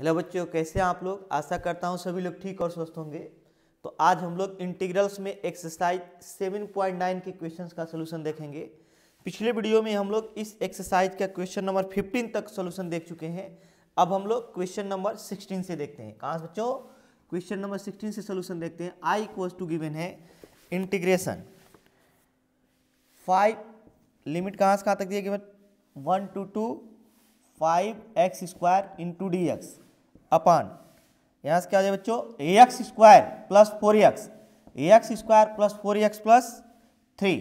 hello बच्चों कैसे हैं आप लोग आशा करता हूँ सभी लोग ठीक और स्वस्थ होंगे तो आज हम लोग इंटीग्रल्स में एक्सरसाइज 7.9 के क्वेश्चंस का सोल्यूशन देखेंगे पिछले वीडियो में हम लोग इस एक्सरसाइज का क्वेश्चन नंबर 15 तक सोल्यूशन देख चुके हैं अब हम लोग क्वेश्चन नंबर 16 से देखते हैं कहाँ बच्चों क्वेश्चन नंबर सिक्सटीन से सोल्यूशन देखते हैं आई इक्वल्स टू गिवेन है इंटीग्रेशन फाइव लिमिट कहाँ से कहाँ तक दिया गया one two two five x square into D x upon यहाँ से क्या हो जाए बच्चों ए x square plus four x a x square plus four x plus three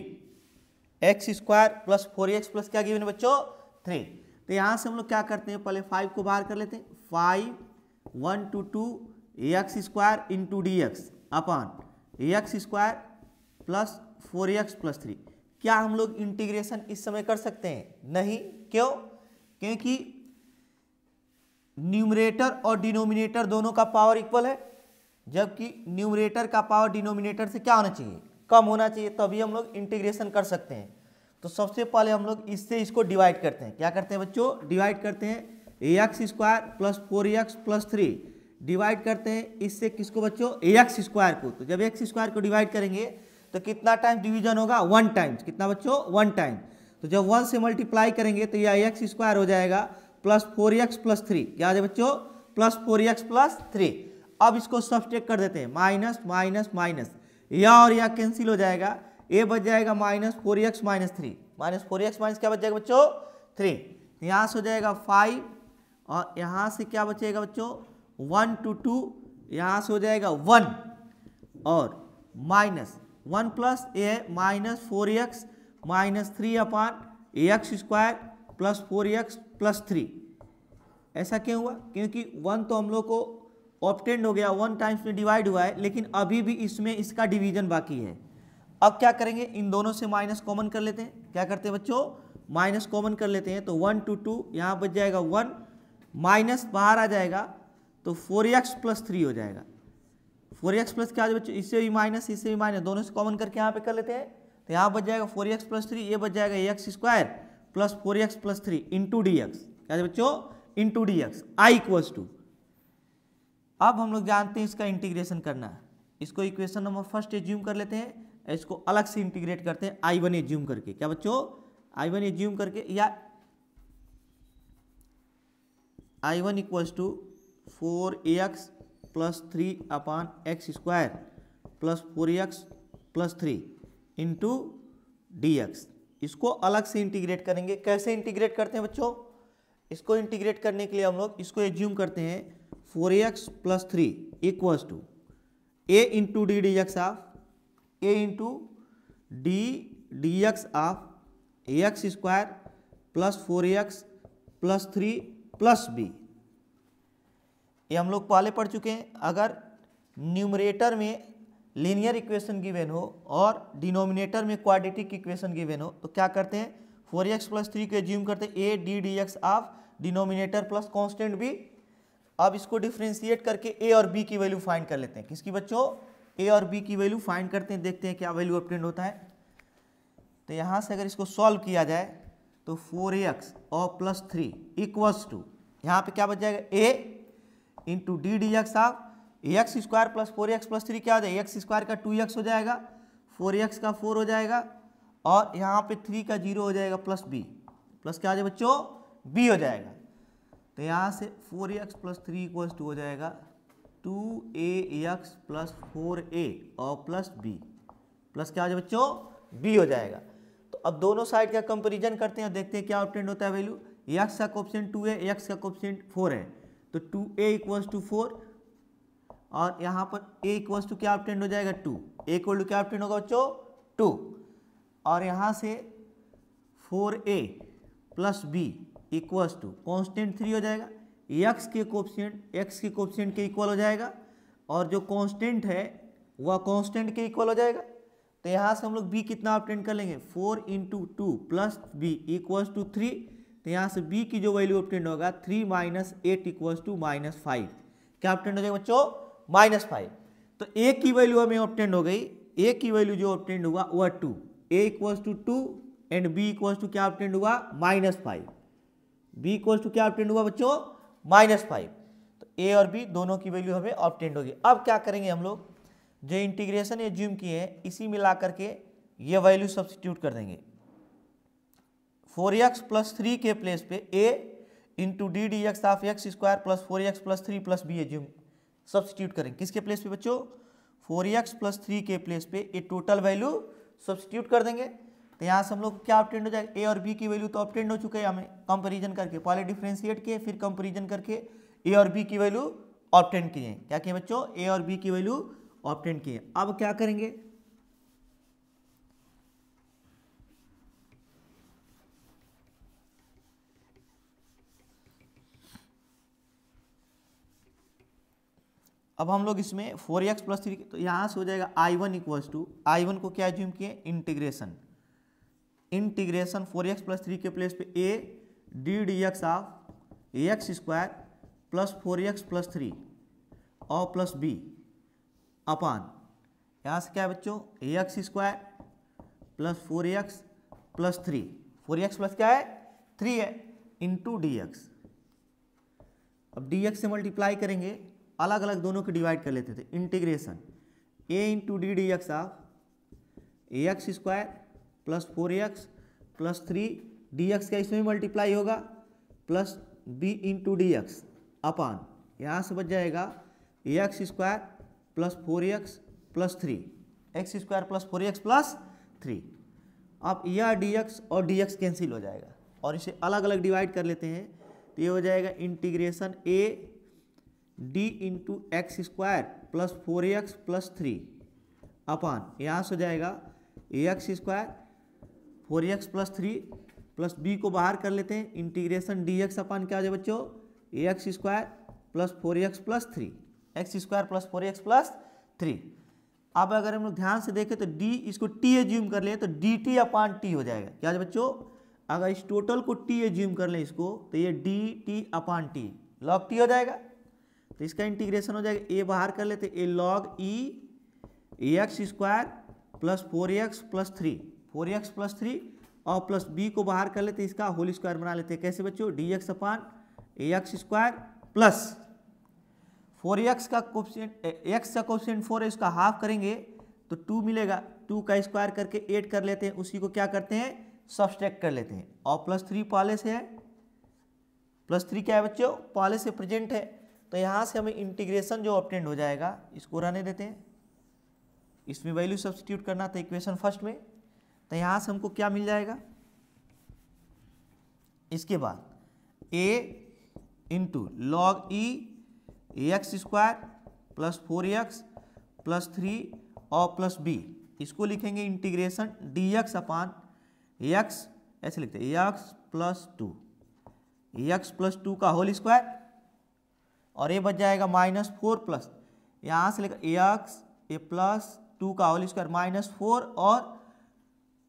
x square plus four x plus क्या गिवन बच्चों थ्री तो यहाँ से हम लोग क्या करते हैं पहले फाइव को बाहर कर लेते हैं five one two two a x square into d x upon A x square plus four x plus three क्या हम लोग इंटीग्रेशन इस समय कर सकते हैं नहीं क्यों क्योंकि न्यूमरेटर और डिनोमिनेटर दोनों का पावर इक्वल है जबकि न्यूमरेटर का पावर डिनोमिनेटर से क्या होना चाहिए कम होना चाहिए तभी हम लोग इंटीग्रेशन कर सकते हैं तो सबसे पहले हम लोग इससे इसको डिवाइड करते हैं क्या करते हैं बच्चों डिवाइड करते हैं x square plus four x plus three divide करते हैं इससे किसको बच्चों एक्स स्क्वायर को तो जब एक्स स्क्वायर को डिवाइड करेंगे तो कितना टाइम्स डिवीजन होगा वन टाइम्स कितना बच्चों वन टाइम तो जब वन से मल्टीप्लाई करेंगे तो यह एक्स स्क्वायर हो जाएगा plus four x plus three याद है बच्चों plus four x plus three अब इसको सब्सटेक कर देते हैं माइनस माइनस माइनस या और यह कैंसिल हो जाएगा ए बच जाएगा minus four x minus three minus four x minus क्या बच जाएगा बच्चों थ्री यहाँ से हो जाएगा फाइव और यहाँ से क्या बचेगा बच्चों वन टू टू यहाँ से हो जाएगा वन और minus one plus a minus four x minus three upon x square plus four x plus three ऐसा क्यों हुआ क्योंकि वन तो हम लोग को ऑप्टेंड हो गया वन टाइम्स में डिवाइड हुआ है लेकिन अभी भी इसमें इसका डिवीजन बाकी है अब क्या करेंगे इन दोनों से माइनस कॉमन कर लेते हैं क्या करते हैं बच्चों माइनस कॉमन कर लेते हैं तो वन टू टू यहाँ बच जाएगा वन माइनस बाहर आ जाएगा तो फोर एक्स प्लस थ्री हो जाएगा फोर एक्स प्लस क्या बच्चों इससे भी माइनस इससे भी माइनस दोनों से कॉमन करके यहाँ पे कर लेते हैं तो यहाँ बच जाएगा फोर एक्स प्लस थ्री ये बच जाएगा x square plus four x plus three into D x क्या बच्चों into D x I equals to अब हम लोग जानते हैं इसका इंटीग्रेशन करना इसको इक्वेशन नंबर फर्स्ट एज्यूम कर लेते हैं इसको अलग से इंटीग्रेट करते हैं आई वन एज्यूम करके क्या बच्चों आई वन एज्यूम करके या I one equals to four a x plus three upon x square plus four x plus three into D x इसको अलग से इंटीग्रेट करेंगे कैसे इंटीग्रेट करते हैं बच्चों इसको इंटीग्रेट करने के लिए हम लोग इसको एज्यूम करते हैं four x plus three equals to a into D D x of a into D D x of x square plus four x plus three plus b ये हम लोग पहले पढ़ चुके हैं अगर न्यूमरेटर में लीनियर इक्वेशन गिवेन हो और डिनोमिनेटर में क्वाडिटिक इक्वेशन गिवेन हो तो क्या करते हैं फोर एक्स प्लस थ्री को एज्यूम करते हैं a D D x of denominator plus constant b अब इसको डिफ्रेंशिएट करके ए और बी की वैल्यू फाइंड कर लेते हैं किसकी बच्चों ए और बी की वैल्यू फाइंड करते हैं देखते हैं क्या वैल्यू अपटेंड होता है तो यहाँ से अगर इसको सॉल्व किया जाए तो फोर एक्स और प्लस थ्री इक्वल्स टू यहाँ पर क्या बच जाएगा a into D D x of x square plus four x plus three क्या हो जाएगा एक्स स्क्वायर का टू एक्स हो जाएगा फोर एक्स का फोर हो जाएगा और यहाँ पे थ्री का जीरो हो जाएगा प्लस बी प्लस क्या हो जाएगा बच्चों बी हो जाएगा तो यहाँ से four x plus three equals to हो जाएगा two a x plus four a और प्लस बी प्लस क्या हो जाएगा बच्चों बी हो जाएगा तो अब दोनों साइड का कंपेरिजन करते हैं देखते हैं क्या ऑप्टेंट होता है वैल्यू एक्स का कोप्शन टू है एक्स का कोप्शन फोर है तो two A equals to four और यहाँ पर ए इक्वल्स टू क्या ऑप्टेंड हो जाएगा टू ए इक्वल टू क्या ऑप्टेंड होगा बच्चों टू और यहाँ से four a plus B equals to constant three हो जाएगा यक्स के कोप्सेंट एक्स के कोप्सेंट के इक्वल हो जाएगा और जो कॉन्स्टेंट है वह कॉन्स्टेंट के इक्वल हो जाएगा तो यहाँ से हम लोग बी कितना ऑप्टेंड कर लेंगे four into two plus B equals to three तो यहाँ से बी की जो वैल्यू ऑप्टेंड होगा three minus eight equals to minus five क्या ऑप्टेंड हो जाएगा बच्चों माइनस फाइव तो ए की वैल्यू हमें ऑप्टेंड हो गई ए की वैल्यू जो ऑप्टेंड हुआ वह two A equals to two and B equals to क्या ऑप्टेंड हुआ minus five B equals to क्या ऑप्टेंड हुआ बच्चों माइनस फाइव तो ए और बी दोनों की वैल्यू हमें ऑप्टेंड होगी अब क्या करेंगे हम लोग जो इंटीग्रेशन ये जूम किए हैं इसी में ला करके ये वैल्यू सब्सटीट्यूट कर देंगे फोर एक्स प्लस थ्री के प्लेस पे A into D D x of x square plus four x plus three plus B जूम सब्सटीट्यूट करें किसके प्लेस पे बच्चों फोर एक्स प्लस थ्री के प्लेस पे ये टोटल वैल्यू सब्सटीट्यूट कर देंगे तो यहाँ से हम लोग क्या ऑप्टेंड हो जाएगा ए और बी की वैल्यू तो ऑप्टेंड हो चुके हैं हमें कंपेरिजन करके पहले डिफ्रेंशिएट किए फिर कंपेरिजन करके ए और बी की वैल्यू ऑप्टेंड किए क्या किए बच्चों ए और बी की वैल्यू ऑप्टेंड किए अब क्या करेंगे अब हम लोग इसमें फोर एक्स प्लस थ्री तो यहाँ से हो जाएगा I one equals to I one को क्या एज्यूम किए integration integration four x plus three के प्लेस पे A D D x of x square plus four x plus three और प्लस बी अपान यहाँ से क्या है बच्चों ए x square plus four x plus three four x plus क्या है थ्री है इंटू डी एक्स अब डी एक्स से मल्टीप्लाई करेंगे अलग अलग दोनों को डिवाइड कर लेते थे integration A into D D x of A x square plus four x plus three D X का इसमें मल्टीप्लाई होगा plus B into D x upon यहाँ से बच जाएगा A x square plus four x plus three x square plus four x plus three अब यह D x और डी एक्स कैंसिल हो जाएगा और इसे अलग अलग डिवाइड कर लेते हैं तो ये हो जाएगा integration A D into X square plus four x plus three upon यहाँ से हो जाएगा A x square four x plus three plus B को बाहर कर लेते हैं इंटीग्रेशन डी एक्स अपान क्या हो जाए बच्चों ए x square plus four x plus three x square plus four x plus three अब अगर हम लोग ध्यान से देखें तो डी इसको टी एज्यूम कर लें तो डी टी अपान टी हो जाएगा क्या जाए बच्चों अगर इस टोटल को टी एज्यूम कर लें इसको तो ये D T upon T log T हो जाएगा तो इसका इंटीग्रेशन हो जाएगा ए बाहर कर लेते A log E x square plus four x plus three four x plus three और प्लस बी को बाहर कर लेते इसका होल स्क्वायर बना लेते हैं कैसे बच्चों डी एक्स अपान ए x square plus four X का क्वेश्चन एक्स का क्वेश्चन फोर है इसका हाफ करेंगे तो टू मिलेगा टू का स्क्वायर करके एट कर लेते हैं उसी को क्या करते हैं सब्सट्रैक्ट कर लेते हैं और प्लस थ्री पहले से है प्लस थ्री क्या है बच्चों पहले से प्रेजेंट है तो यहाँ से हमें इंटीग्रेशन जो ऑप्टेंड हो जाएगा इसको रहने देते हैं इसमें वैल्यू सब्सटीट्यूट करना था इक्वेशन फर्स्ट में तो यहाँ से हमको क्या मिल जाएगा इसके बाद A into log E x square plus four x plus three और प्लस बी इसको लिखेंगे integration D x upon X ऐसे लिखते हैं X plus two X plus two का होल स्क्वायर और ये बच जाएगा माइनस फोर प्लस यहाँ से लेकर एक्स ए प्लस टू का होल स्क्वायर माइनस फोर और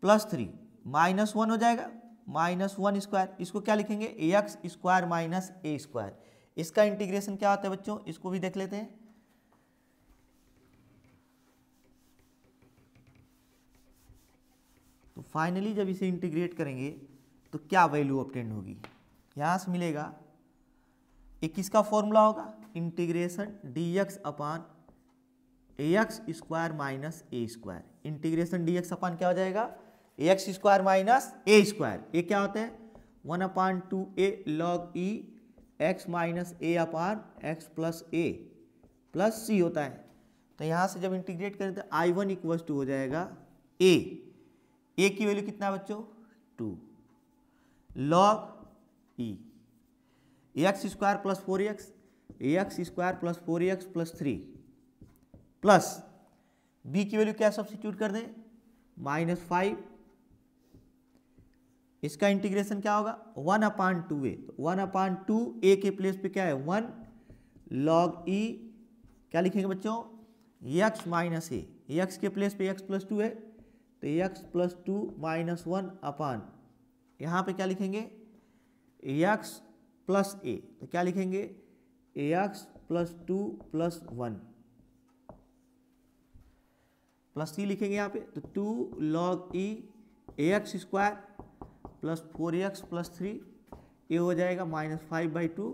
प्लस थ्री माइनस वन हो जाएगा माइनस वन स्क्वायर इसको क्या लिखेंगे A x square minus A square इसका इंटीग्रेशन क्या होता है बच्चों इसको भी देख लेते हैं तो फाइनली जब इसे इंटीग्रेट करेंगे तो क्या वैल्यू ऑप्टेंड होगी यहाँ से मिलेगा ये किसका फॉर्मूला होगा integration D x upon A x square minus A square integration D x upon क्या हो जाएगा A x square minus A square ये क्या होता है one upon two A log E X minus A upon X plus A plus C होता है तो यहाँ से जब इंटीग्रेट करें तो आई वन इक्वल टू हो जाएगा ए ए की वैल्यू कितना बच्चों टू लॉग ई x square plus four X x square plus four x plus three plus B की वैल्यू क्या सब्सिट्यूट कर दें माइनस फाइव इसका इंटीग्रेशन क्या होगा वन अपान टू ए तो वन अपान टू ए के प्लेस पे क्या है वन लॉग ई क्या लिखेंगे बच्चों एक्स माइनस ए एक्स के प्लेस पे एक्स प्लस टू है तो X plus two minus one upon यहाँ पे क्या लिखेंगे एक्स प्लस ए तो क्या लिखेंगे A x plus two plus one plus C लिखेंगे यहाँ पे तो two log E A x square plus four x plus three A हो जाएगा minus five by two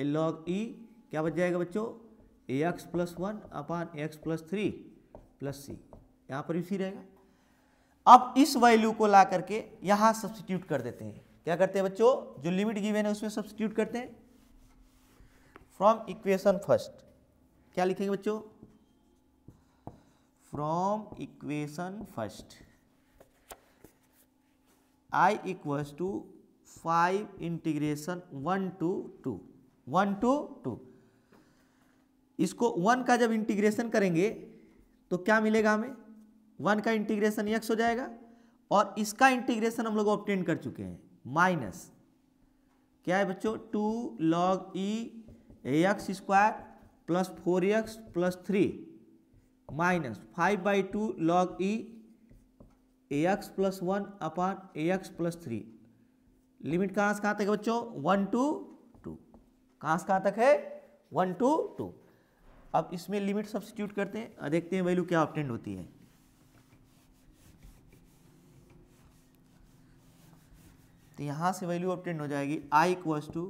A log E क्या बच जाएगा बच्चों ए x plus one upon X plus three plus C यहाँ पर भी सी रहेगा अब इस वैल्यू को ला करके यहाँ सब्सटीट्यूट कर देते हैं क्या करते हैं बच्चों जो लिमिट गिवेन है उसमें सब्सिट्यूट करते हैं फ्रॉम इक्वेशन फर्स्ट क्या लिखेंगे बच्चों from equation first I equals to five integration one two two one two two इसको वन का जब इंटीग्रेशन करेंगे तो क्या मिलेगा हमें वन का इंटीग्रेशन एक्स हो जाएगा और इसका इंटीग्रेशन हम लोग ऑप्टेन कर चुके हैं माइनस क्या है बच्चों two log E x square plus four x plus three minus five by two log E X plus one upon A x plus three limit कहाँ से कहाँ तक है बच्चों वन टू टू कहाँ से कहाँ तक है वन टू टू अब इसमें लिमिट सब्सिट्यूट करते हैं देखते हैं वैल्यू क्या ऑप्टेंड होती है तो यहाँ से वैल्यू ऑप्टेंड हो जाएगी आई इक्वल्स टू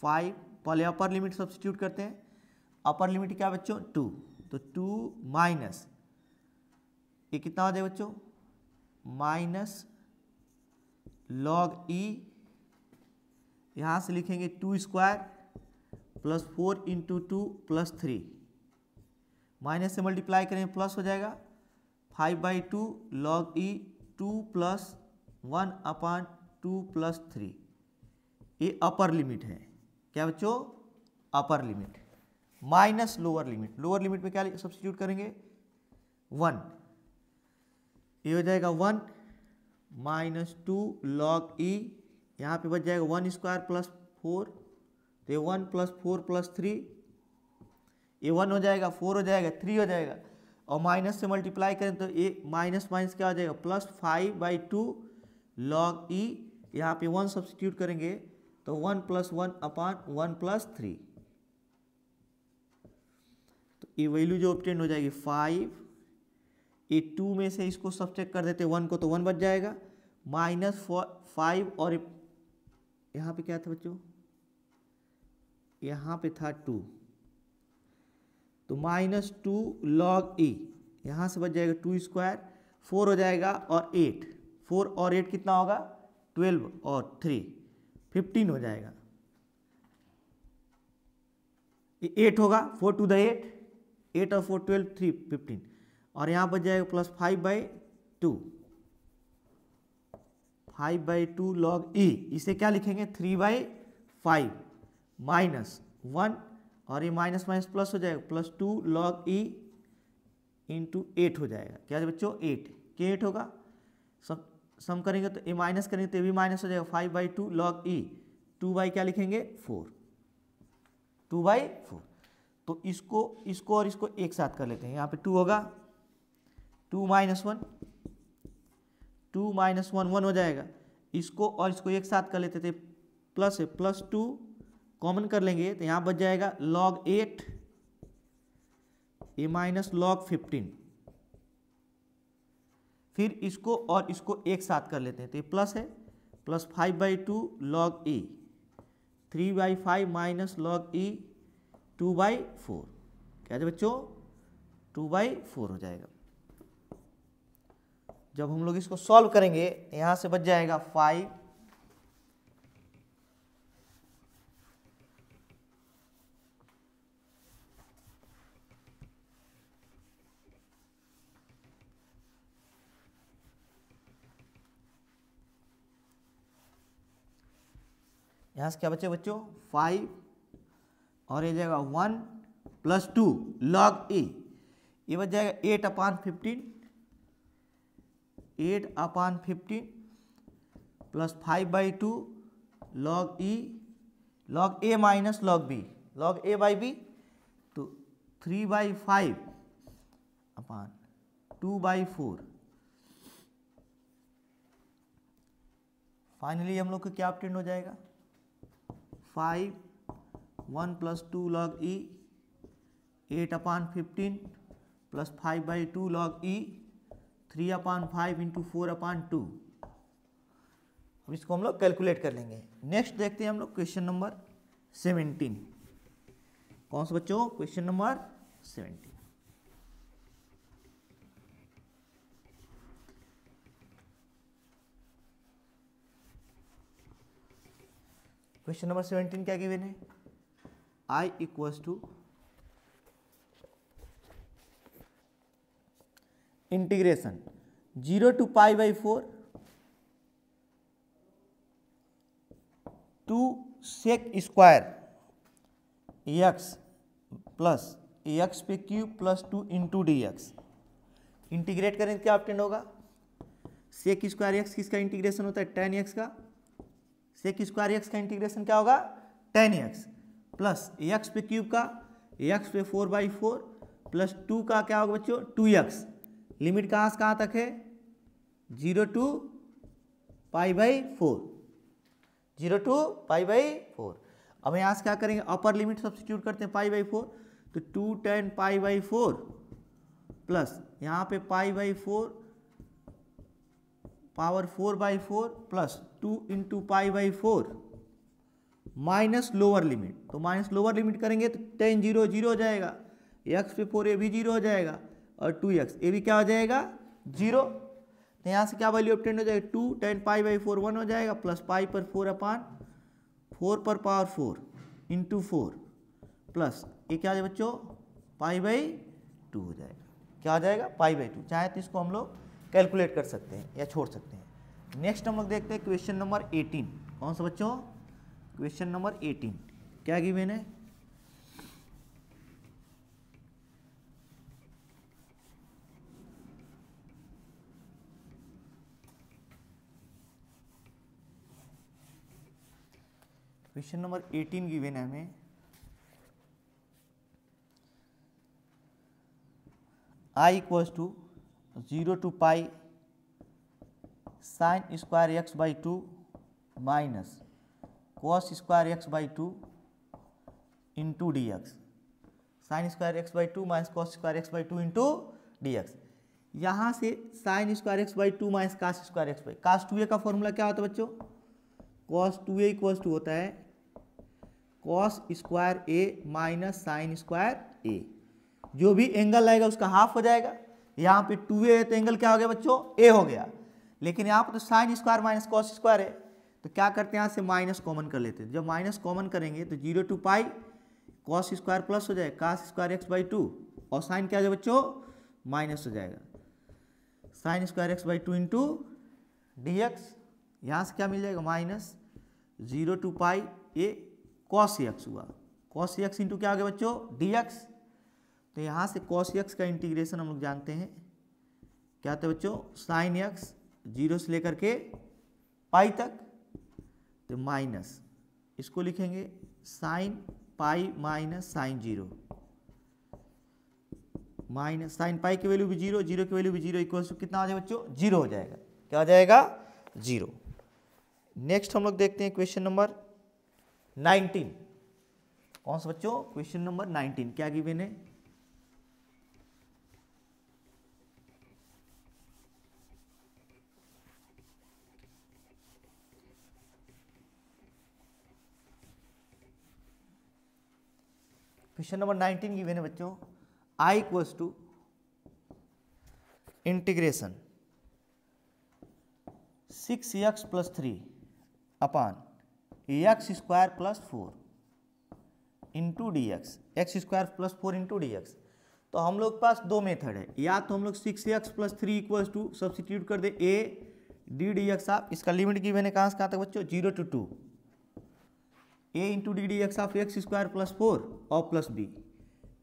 फाइव पहले अपर लिमिट सब्सिट्यूट करते हैं अपर लिमिट क्या बच्चों टू तो टू माइनस ये कितना हो जाए बच्चों माइनस लॉग ई यहाँ से लिखेंगे two square plus four into two plus three minus से मल्टीप्लाई करें प्लस हो जाएगा five by two log E two plus one upon two plus three ये अपर लिमिट है क्या बच्चों upper limit minus lower limit lower limit में क्या सब्सिट्यूट करेंगे वन ये हो जाएगा वन माइनस टू लॉग ई e, यहाँ पे बच जाएगा वन स्क्वायर प्लस फोर तो ये one plus four plus three ये वन हो जाएगा फोर हो जाएगा थ्री हो जाएगा और माइनस से मल्टीप्लाई करें तो ये माइनस माइनस क्या हो जाएगा plus five by two log E e, यहाँ पे वन सब्सिट्यूट करेंगे तो one plus one upon one plus three तो ये वैल्यू जो ऑप्टेंड हो जाएगी फाइव ये टू में से इसको सब्सट्रैक्ट कर देते वन को तो वन बच जाएगा माइनस फाइव और यहाँ पे क्या था बच्चों यहाँ पे था टू तो माइनस टू लॉग ई यहाँ से बच जाएगा टू स्क्वायर फोर हो जाएगा और एट फोर और एट कितना होगा ट्वेल्व और थ्री फिफ्टीन हो जाएगा एट होगा four two the eight eight और फोर ट्वेल्व थ्री फिफ्टीन और यहाँ बच जाएगा plus five by two five by two log E इसे क्या लिखेंगे three by five minus one और ये माइनस माइनस प्लस हो जाएगा plus two log E into eight हो जाएगा क्या बच्चों एट के एट होगा सब सम करेंगे तो ए माइनस करेंगे तो ए भी माइनस हो जाएगा five by two log E two by क्या लिखेंगे फोर टू बाई फोर तो इसको इसको और इसको एक साथ कर लेते हैं यहाँ पे टू होगा two minus one two minus one one हो जाएगा इसको और इसको एक साथ कर लेते थे प्लस है प्लस टू कॉमन कर लेंगे तो यहाँ बच जाएगा log eight A minus log fifteen फिर इसको और इसको एक साथ कर लेते हैं तो ये प्लस है plus five by two log E three by five minus log E two by four क्या है बच्चों टू बाई फोर हो जाएगा जब हम लोग इसको सॉल्व करेंगे यहाँ से बच जाएगा फाइव यहाँ से क्या बचे बच्चों फाइव और ये जाएगा one plus two log A ये बच जाएगा eight upon fifteen eight upon fifteen plus five by two log E log A minus log B log A by B तो three by five upon two by four finally हम लोग को क्या obtained हो जाएगा five one plus two log E eight upon fifteen plus five by two log E three upon five into four upon two अब इसको हम लोग कैलकुलेट कर लेंगे नेक्स्ट देखते हैं हम लोग क्वेश्चन नंबर सेवेंटीन कौन से बच्चों question number seventeen question number seventeen क्या गिवन है I equals to integration zero to pi by four two sec square X plus X पे cube plus two into D X integrate करें क्या obtained होगा sec square X किसका integration होता है tan X का सेक स्क्वायर एक्स का integration क्या होगा टेन एक्स प्लस एक्स पे क्यूब का एक्स पे four by four plus two का क्या होगा बच्चों टू एक्स लिमिट कहाँ से कहाँ तक है zero to pi by four zero to pi by four अब यहाँ से क्या करेंगे अपर लिमिट सब्सिट्यूट करते हैं पाई बाई फोर तो two tan pi by four plus यहाँ पे pi by four power four by four plus two into pi by four minus lower limit तो माइनस लोअर लिमिट करेंगे तो ten zero zero हो जाएगा x पे four ए भी जीरो हो जाएगा और टू एक्स ए भी क्या हो जाएगा जीरो तो यहाँ से क्या वैल्यू ऑप्टेंड हो जाएगा two tan pi by four one हो जाएगा प्लस पाई पर फोर अपान फोर पर power four into four plus ये क्या हो जाएगा बच्चों पाई बाई टू हो जाएगा क्या हो जाएगा पाई बाई टू चाहे तो इसको हम लोग कैलकुलेट कर सकते हैं या छोड़ सकते हैं नेक्स्ट हम लोग देखते हैं क्वेश्चन नंबर एटीन कौन सा बच्चों क्वेश्चन नंबर एटीन क्या गिवेन है क्वेश्चन नंबर 18 की है हमें I equals to zero to pi sine square x by two minus cos square x by two into D X sine square x by two minus cos square x by two into D x यहाँ से sine square x by two minus cos square x by cos two A का formula क्या होता है बच्चों cos two A equals to होता है cos square A minus sine square A जो भी एंगल आएगा उसका हाफ हो जाएगा यहाँ पे टू ए तो एंगल क्या हो गया बच्चों ए हो गया लेकिन यहाँ पर तो sine square minus cos square है तो क्या करते हैं यहाँ से माइनस कॉमन कर लेते हैं जब माइनस कॉमन करेंगे तो zero to pi cos square plus हो जाए cos square x by two और साइन क्या हो जाए बच्चों माइनस हो जाएगा sine square x by two into D x यहाँ से क्या मिल जाएगा minus zero to pi a cos x हुआ कॉस एक्स इंटू क्या हो गया बच्चों डी एक्स तो यहाँ से कॉस यक्स का इंटीग्रेशन हम लोग जानते हैं क्या होता है बच्चों साइन यक्स जीरो से लेकर के पाई तक तो माइनस इसको लिखेंगे sine pi minus sine zero minus sine pi की वैल्यू भी जीरो जीरो की वैल्यू भी जीरो इक्वल टू कितना आ जाए बच्चों जीरो हो जाएगा क्या हो जाएगा जीरो नेक्स्ट हम लोग देखते हैं क्वेश्चन नंबर नाइनटीन कौन सा बच्चों क्वेश्चन नंबर नाइनटीन क्या गिवेन है क्वेश्चन नंबर नाइनटीन की वे बच्चों I equals to integration six x plus three upon x square plus four into D x x square plus four into D x तो हम लोग के पास दो मेथड है या तो हम लोग six x plus three equals to substitute कर दे ए डी डी एक्स आप इसका लिमिट की मैंने कहाँ से कहा था बच्चों zero to two a into D D x of x square plus four और प्लस बी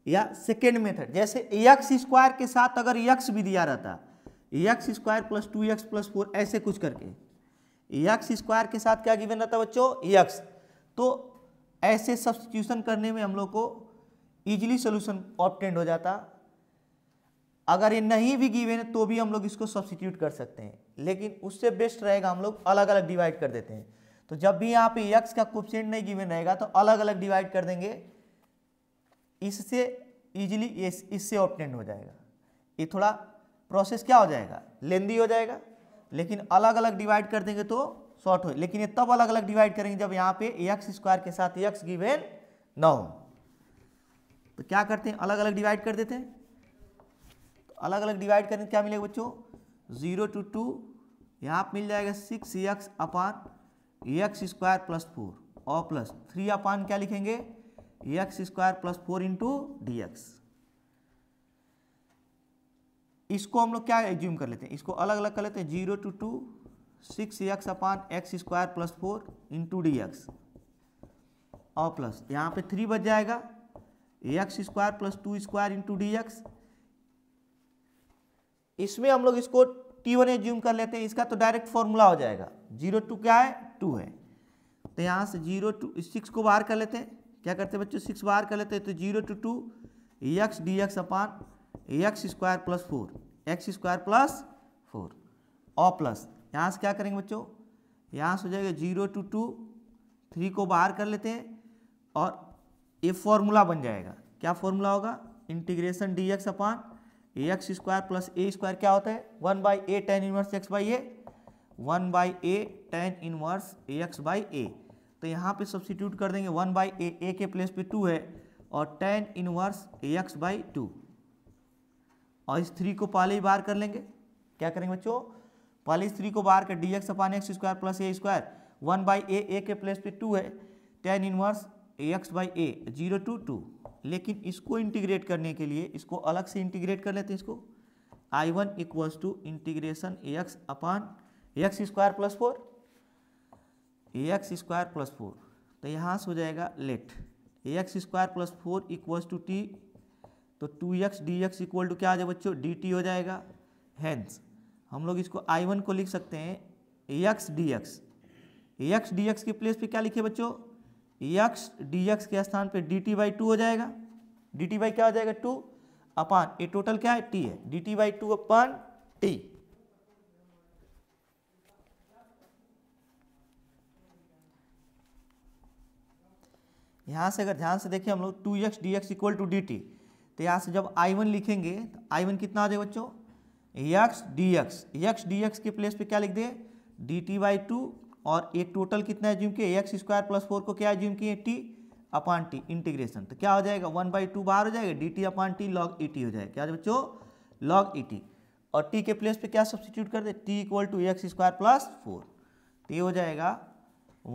या सेकेंड मेथड जैसे यक्स स्क्वायर के साथ अगर यक्स भी दिया रहता x square plus two x plus four ऐसे कुछ करके यक्स स्क्वायर के साथ क्या गिवन रहता बच्चों यक्स तो ऐसे सब्सटीट्यूशन करने में हम लोग को ईजिली सोल्यूशन ऑप्टेंड हो जाता अगर ये नहीं भी गिवन है तो भी हम लोग इसको सब्सटीट्यूट कर सकते हैं लेकिन उससे बेस्ट रहेगा हम लोग अलग अलग डिवाइड कर देते हैं तो जब भी यहाँ पे यक्स का कोप्शेंट नहीं गिवन रहेगा तो अलग अलग डिवाइड कर देंगे इससे ईजिली इससे ऑप्टेंड हो जाएगा ये थोड़ा प्रोसेस क्या हो जाएगा लेंदी हो जाएगा लेकिन अलग अलग डिवाइड कर देंगे तो शॉर्ट हो लेकिन ये तब अलग अलग डिवाइड करेंगे जब यहाँ पे यक्स स्क्वायर के साथ यक्स गिवेन न हो तो क्या करते हैं अलग अलग डिवाइड कर देते हैं तो अलग अलग डिवाइड करने क्या मिलेगा बच्चों जीरो टू टू यहाँ मिल जाएगा six x upon x square plus four और प्लस थ्री अपान क्या लिखेंगे x square plus four into D x इसको हम लोग क्या एज्यूम कर लेते हैं इसको अलग अलग कर लेते हैं zero to two six x upon x square plus four into D x और प्लस यहाँ पे थ्री बच जाएगा x square plus two square into D x इसमें हम लोग इसको टी वन एज्यूम कर लेते हैं इसका तो डायरेक्ट फॉर्मूला हो जाएगा जीरो टू क्या है टू है तो यहाँ से जीरो टू सिक्स को बाहर कर लेते हैं क्या करते हैं बच्चों सिक्स बार कर लेते हैं तो zero to two x d x upon x square plus four x square plus four और प्लस यहाँ से क्या करेंगे बच्चों यहाँ से हो जाएगा जीरो टू टू थ्री को बाहर कर लेते हैं और ये फॉर्मूला बन जाएगा क्या फॉर्मूला होगा integration D x upon x square plus a square क्या होता है one by a tan inverse x by a one by a tan inverse x by a तो यहाँ पे सब्सिट्यूट कर देंगे वन बाई ए ए के प्लेस पे टू है और tan inverse a x by two और इस थ्री को पहले ही बार कर लेंगे क्या करेंगे बच्चों पहले इस थ्री को बार कर d x upon x square plus a square one by a a के प्लेस पे टू है tan inverse a x by a zero to two लेकिन इसको इंटीग्रेट करने के लिए इसको अलग से इंटीग्रेट कर लेते हैं इसको I one equals to integration a x upon x square plus four a x square plus four तो यहाँ से हो जाएगा let a x square plus four equals to t तो two x d x equal to क्या आ जाए बच्चों डी टी हो जाएगा हैंस हम लोग इसको आई वन को लिख सकते हैं a x d x a x d x की प्लेस पे क्या लिखे बच्चों ए एक्स डी एक्स के स्थान पे डी टी बाई टू हो जाएगा डी टी बाई क्या हो जाएगा टू अपान ए टोटल क्या है टी है d t by two upon t यहाँ से अगर ध्यान से देखें हम लोग two x d x equal to d t तो यहाँ से जब आई वन लिखेंगे तो आई वन कितना आ जाएगा बच्चों x d x x d x के प्लेस पे क्या लिख दें डी टी बाई टू और एक टोटल कितना है जूम किए एक्स स्क्वायर प्लस फोर को क्या है ज्यूम किए टी अपान टी इंटीग्रेशन तो क्या हो जाएगा वन बाई टू बाहर हो जाएगा d T upon t log e t हो जाएगा क्या बच्चों लॉग ई टी और टी के प्लेस पे क्या सब्सिट्यूट कर दे t equal to x square plus four तो ये हो जाएगा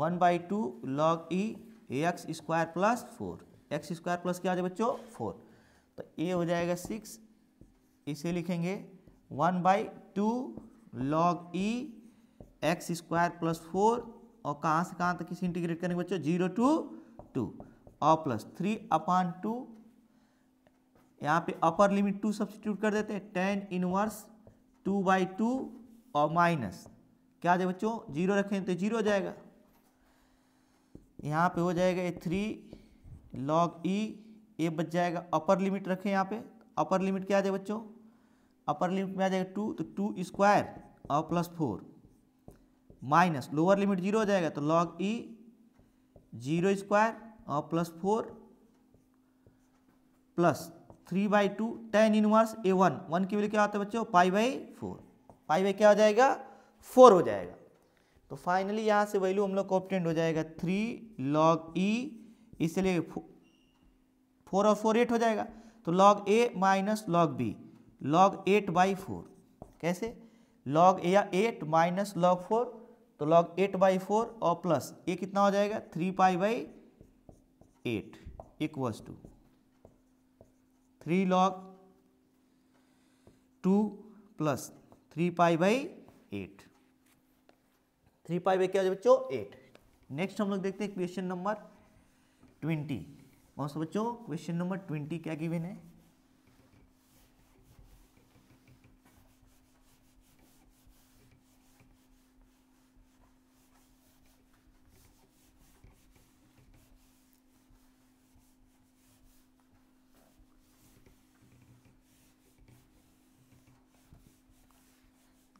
one by two log E e x square plus four x square plus क्या हो जाए बच्चों फोर तो ए हो जाएगा सिक्स इसे लिखेंगे one by two log E x square plus four और कहाँ से कहाँ तक इसे इंटीग्रेट करेंगे बच्चों जीरो टू टू और प्लस थ्री अपान टू यहाँ पे अपर लिमिट टू सब्सिट्यूट कर देते हैं tan inverse two by two और माइनस क्या आ जाए बच्चों जीरो रखें तो जीरो हो जाएगा यहाँ पे हो जाएगा ये थ्री लॉग ई ये बच जाएगा अपर लिमिट रखें यहाँ पे अपर लिमिट क्या आ जाए बच्चों अपर लिमिट में आ जाएगा टू तो टू स्क्वायर और plus four minus lower limit zero हो जाएगा तो लॉग ई जीरो स्क्वायर और plus four plus three by two tan inverse a one one की वैल्यू क्या होता है बच्चों pi by four pi by क्या हो जाएगा फोर हो जाएगा तो फाइनली यहाँ से वैल्यू हम लोग को ऑप्टेंट हो जाएगा थ्री लॉग ई इसलिए फोर और फोर एट हो जाएगा तो log A minus log B log eight by four कैसे log a eight minus log four तो लॉग एट बाई फोर और प्लस ए कितना हो जाएगा three pi by eight equals to three log two plus three pi by eight three pi by क्या हो जाए बच्चों एट नेक्स्ट हम लोग देखते हैं क्वेश्चन नंबर ट्वेंटी कौन सा बच्चों क्वेश्चन नंबर ट्वेंटी क्या गिवन है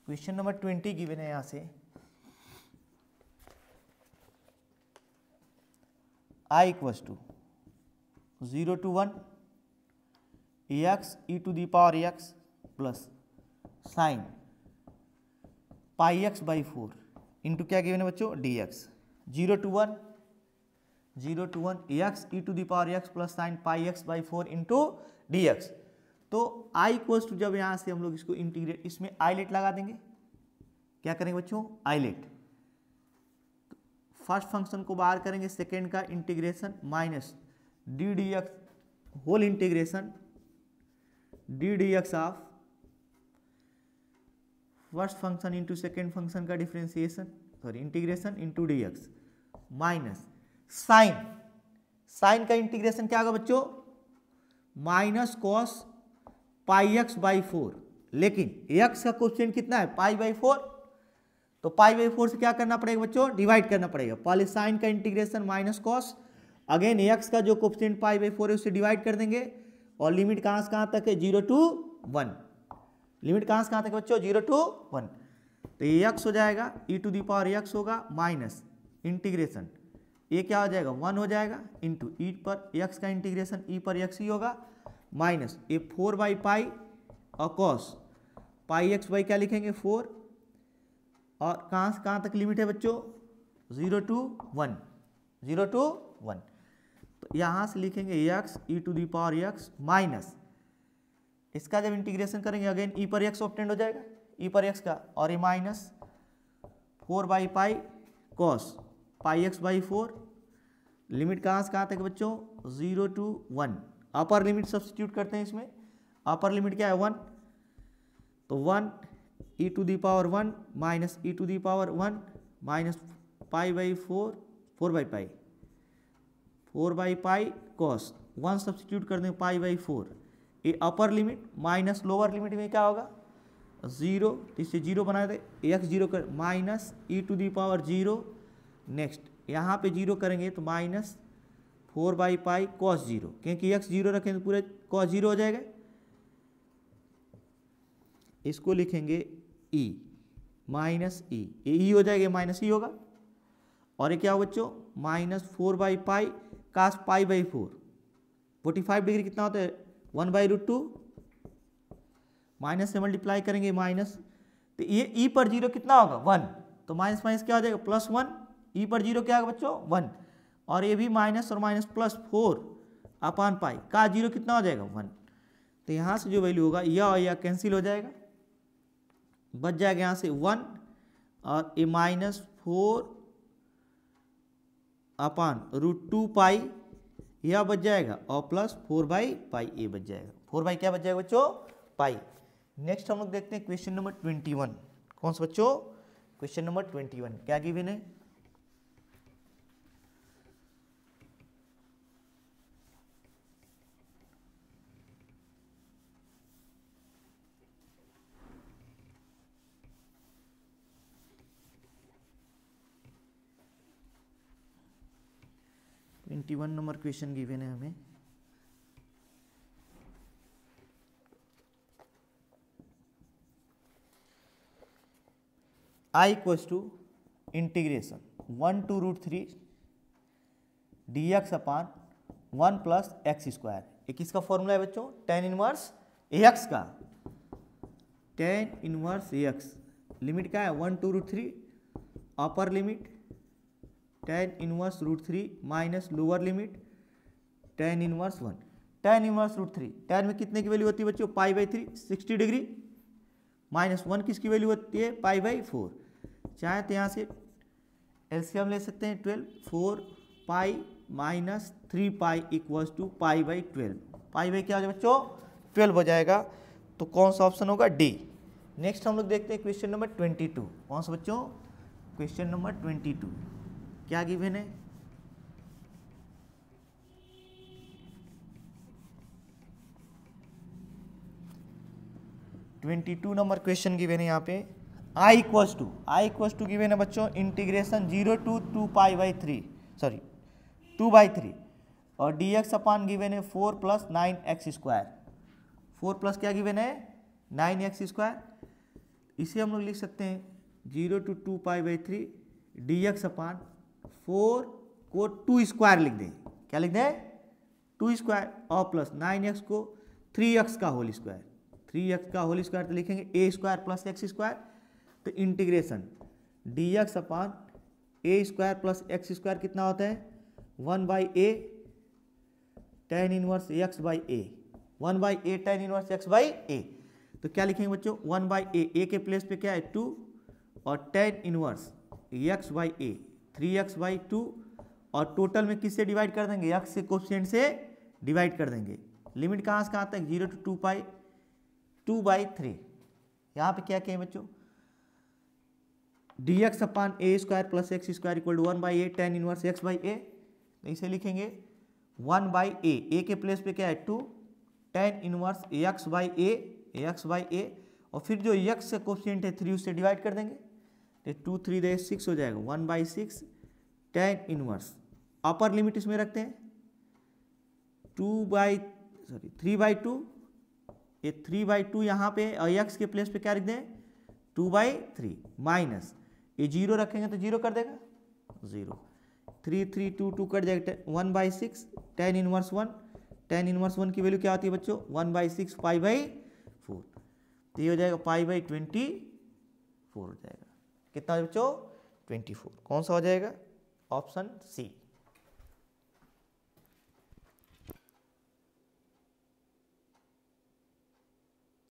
क्वेश्चन नंबर ट्वेंटी गिवन है यहाँ से I equals to zero to one x e to the power x plus sine pi x by four into क्या गिवन है बच्चों D x zero to one zero to one x e to the power x plus sine pi x by four into D x तो I equal to जब यहाँ से हम लोग इसको इंटीग्रेट इसमें आईलेट लगा देंगे क्या करेंगे बच्चों आईलेट फर्स्ट फंक्शन को बाहर करेंगे सेकेंड का integration minus d D x whole integration d D x of first function into second function का differentiation sorry integration into D x minus sine sine का इंटीग्रेशन क्या होगा बच्चों minus cos pi x by four लेकिन x का question कितना है पाई by four तो पाई बाई फोर से क्या करना पड़ेगा बच्चों डिवाइड करना पड़ेगा पहले साइन का integration minus cos again x का जो कोफिशियंट पाई बाई फोर है उसे डिवाइड कर देंगे और लिमिट कहाँ से कहाँ तक है जीरो टू वन लिमिट कहाँ से कहाँ तक है बच्चों जीरो टू वन तो ये एक्स हो जाएगा e to the power x होगा माइनस इंटीग्रेशन ये क्या हो जाएगा वन हो जाएगा टू ई e पर एक्स का इंटीग्रेशन ई e पर एक्स ही होगा माइनस ये फोर बाई पाई और कॉस पाई एक्स बाई क्या लिखेंगे फोर और कहाँ से कहाँ तक लिमिट है बच्चों zero to one zero to one तो यहाँ से लिखेंगे x e to the power x minus इसका जब इंटीग्रेशन करेंगे अगेन ई e पर एक्स ऑप्टेंड हो जाएगा ई e पर एक्स का और ये minus four by pi cos pi x by four limit कहाँ से कहाँ तक बच्चों zero to one upper limit substitute करते हैं इसमें अपर लिमिट क्या है वन तो one e to the power 1 minus e to the power 1 minus pi by 4 4 by pi 4 by pi cos one substitute कर दें पाई बाई फोर ये upper limit minus lower limit में क्या होगा zero तो इससे जीरो बना दे एक्स जीरो कर minus e to the power zero next यहाँ पे जीरो करेंगे तो minus four by pi cos zero क्योंकि एक्स जीरो रखें तो पूरे कॉस जीरो हो जाएगा इसको लिखेंगे ई माइनस ई ए ही हो जाएगा माइनस ई e होगा और ये क्या होगा बच्चों minus four by pi cos pi by four forty five degree कितना होता है one by root two minus से मल्टीप्लाई करेंगे माइनस तो ये ई e पर जीरो कितना होगा वन तो माइनस माइनस क्या हो जाएगा प्लस वन ई पर जीरो क्या होगा बच्चों वन और ये भी माइनस और minus plus four upon pi का जीरो कितना हो जाएगा वन तो यहाँ से जो वैल्यू होगा यह और यह कैंसिल हो जाएगा बच जाएगा यहाँ से वन और a minus four upon root two pi यह बच जाएगा और plus four by pi a बच जाएगा फोर बाई क्या बच जाएगा बच्चों पाई नेक्स्ट हम लोग देखते हैं क्वेश्चन नंबर ट्वेंटी वन कौन सा बच्चों क्वेश्चन नंबर ट्वेंटी वन क्या गिवन है twenty one number question given है हमें I equals to integration one to root three D x upon one plus x square एक इसका फॉर्मूला है बच्चों टेन इनवर्स ए एक्स का tan inverse a x limit क्या है one to root three upper limit tan inverse root three minus lower limit tan inverse one tan inverse root three ten में कितने की value होती है बच्चों pi by three sixty degree minus one किसकी value होती है पाई बाई फोर चाहे तो यहाँ से एल्सियम ले सकते हैं twelve four pi minus three pi equals to pi by twelve pi by क्या हो जाएगा बच्चों ट्वेल्व हो जाएगा तो कौन सा ऑप्शन होगा डी नेक्स्ट हम लोग देखते हैं क्वेश्चन नंबर ट्वेंटी टू कौन सा बच्चों क्वेश्चन नंबर ट्वेंटी टू क्या गिवन है twenty two number question given है यहां पे I equals to I equals to given है बच्चों integration zero to two pi by three sorry two by three और डी एक्स अपान गिवेन है four plus nine x square four plus क्या given है nine x square इसे हम लोग लिख सकते हैं zero to two pi by three D x upon four को टू स्क्वायर लिख दें क्या लिख दें टू स्क्वायर और प्लस नाइन एक्स को थ्री एक्स का होल स्क्वायर थ्री एक्स का होल स्क्वायर तो लिखेंगे a square plus x square तो integration D x upon a square plus x square कितना होता है one by a tan inverse x by a one by a tan inverse x by a तो क्या लिखेंगे बच्चों वन बाई ए ए के place पे क्या है टू और tan inverse x by a three x by two और टोटल में किससे डिवाइड कर देंगे एक्स के कोफिशियंट से डिवाइड कर देंगे लिमिट कहाँ से कहाँ तक zero to two pi two by three यहाँ पर क्या कहें बच्चों D x upon a square plus x square equal to one by a tan inverse x by a तो इसे लिखेंगे वन बाई ए ए के प्लेस पे क्या है two tan inverse x by a x by a और फिर जो यक्स का कोफिशियंट है थ्री उससे डिवाइड कर देंगे ये टू थ्री दे सिक्स हो जाएगा one by six tan inverse upper limit इसमें रखते हैं two by sorry three by two ये थ्री बाई टू यहाँ पे यक्स के प्लेस पे क्या रख दें टू बाई थ्री माइनस ये जीरो रखेंगे तो जीरो कर देगा zero three three two two cut जाएगा one by six tan inverse one tan inverse one की वैल्यू क्या होती है बच्चों one by six five by four तो ये हो जाएगा फाइव बाई ट्वेंटी फोर हो जाएगा कितना बच्चों 24 कौन सा हो जाएगा ऑप्शन सी